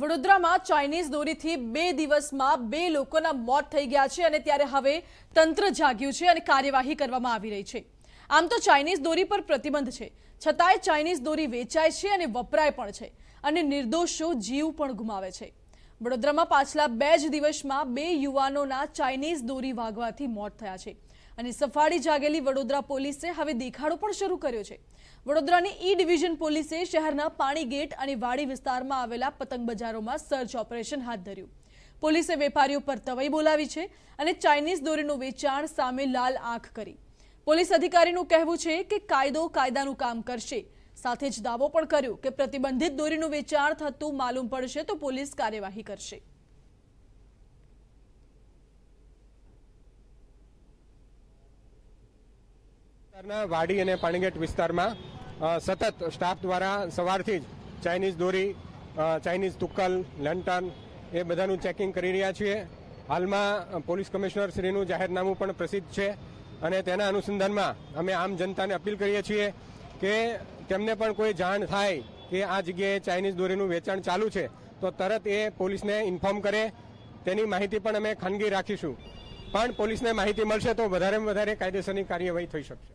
વડોદરામાં ચાઇનીઝ દોરીથી બે દિવસમાં બે લોકોના મોત થઈ ગયા છે અને ત્યારે હવે તંત્ર જાગ્યું છે અને કાર્યવાહી કરવામાં આવી રહી છે આમ તો ચાઇનીઝ દોરી પર પ્રતિબંધ છે છતાંય ચાઇનીઝ દોરી વેચાય છે અને વપરાય પણ છે અને નિર્દોષો જીવ પણ ગુમાવે છે વડોદરામાં પાછલા બે જ દિવસમાં બે યુવાનોના ચાઇનીઝ દોરી વાગવાથી મોત થયા છે અને સફાળી જાગેલી વડોદરા પોલીસે હવે દેખાડો પણ શરૂ કર્યો છે વડોદરાની ઈ ડિવિઝન પોલીસે શહેરના પાણી ગેટ અને વાડી વિસ્તારમાં આવેલા પતંગ બજારોમાં સર્ચ ઓપરેશન હાથ ધર્યું પોલીસે વેપારીઓ પર તવાઈ બોલાવી છે અને ચાઇનીઝ દોરીનું વેચાણ સામે લાલ આંખ કરી પોલીસ અધિકારીનું કહેવું છે કે કાયદો કાયદાનું કામ કરશે સાથે જ દાવો પણ કર્યો કે પ્રતિબંધિત દોરીનું વેચાણ થતું માલુમ પડશે તો પોલીસ કાર્યવાહી કરશે વિસ્તારના વાડી અને પાણીગેટ વિસ્તારમાં સતત સ્ટાફ દ્વારા સવારથી જ ચાઇનીઝ દોરી ચાઇનીઝ તુક્કલ લેન્ટર્ન એ બધાનું ચેકિંગ કરી રહ્યા છીએ હાલમાં પોલીસ કમિશનર શ્રીનું જાહેરનામું પણ પ્રસિદ્ધ છે અને તેના અનુસંધાનમાં અમે આમ જનતાને અપીલ કરીએ છીએ કે તેમને પણ કોઈ જાણ થાય કે આ જગ્યાએ ચાઇનીઝ દોરીનું વેચાણ ચાલુ છે તો તરત એ પોલીસને ઇન્ફોર્મ કરે તેની માહિતી પણ અમે ખાનગી રાખીશું પણ પોલીસને માહિતી મળશે તો વધારેમાં વધારે કાયદેસરની કાર્યવાહી થઈ શકશે